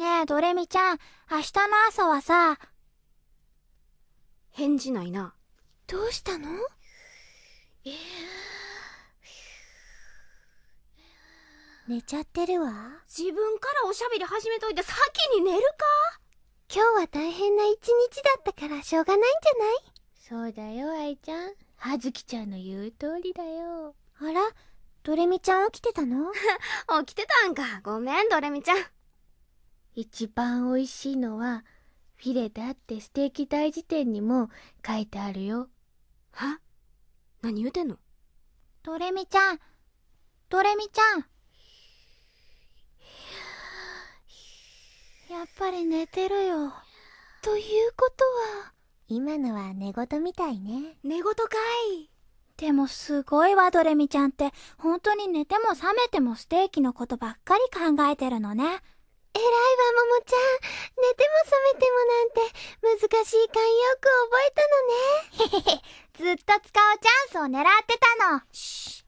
ねえ、ドレミちゃん、明日の朝はさ、返事ないな。どうしたの寝ちゃってるわ。自分からおしゃべり始めといて先に寝るか今日は大変な一日だったからしょうがないんじゃないそうだよ、愛ちゃん。葉月ちゃんの言う通りだよ。あらドレミちゃん起きてたの 起きてたんか。ごめん、ドレミちゃん。一番おいしいのはフィレだってステーキ大辞典にも書いてあるよは何言うてんのドレミちゃんドレミちゃんやっぱり寝てるよということは今のは寝言みたいね寝言かいでもすごいわドレミちゃんって本当に寝ても覚めてもステーキのことばっかり考えてるのね偉いわ、ももちゃん。寝ても覚めてもなんて、難しい慣よく覚えたのね。へへへ、ずっと使うチャンスを狙ってたの。し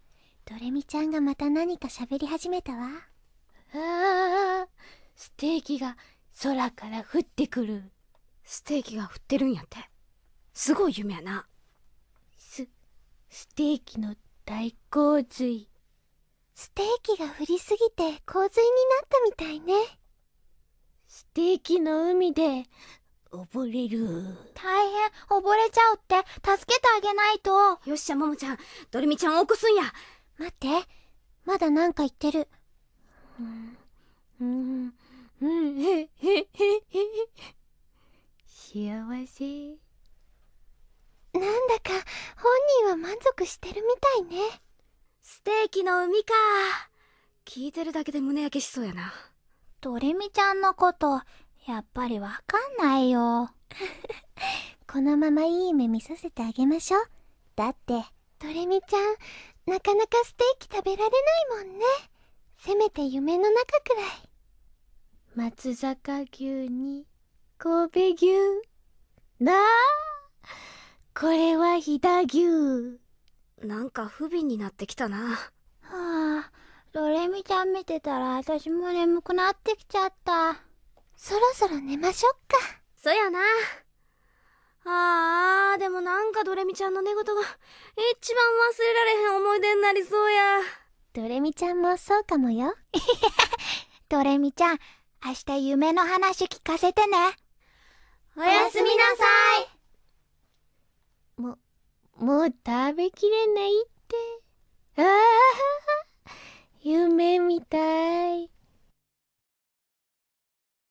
ドレミちゃんがまた何か喋り始めたわ。ああ、ステーキが空から降ってくる。ステーキが降ってるんやって。すごい夢やな。す、ステーキの大洪水。ステーキが降りすぎて洪水になったみたいね。定期の海で溺れる大変溺れちゃうって助けてあげないとよっしゃももちゃんドレミちゃんを起こすんや待ってまだなんか言ってるうんうんうんへへへへ幸せなんだか本人は満足してるみたいねステーキの海か聞いてるだけで胸焼けしそうやなドレミちゃんのこと、やっぱりわかんないよ。このままいい夢見させてあげましょう。だって、ドレミちゃん、なかなかステーキ食べられないもんね。せめて夢の中くらい。松坂牛に、神戸牛。なあこれは飛騨牛。なんか不憫になってきたな。ドレミちゃん見てたら私も眠くなってきちゃった。そろそろ寝ましょっか。そやな。ああ、でもなんかドレミちゃんの寝言が一番忘れられへん思い出になりそうや。ドレミちゃんもそうかもよ。ドレミちゃん、明日夢の話聞かせてね。おやすみなさい。も、もう食べきれないって。ああ。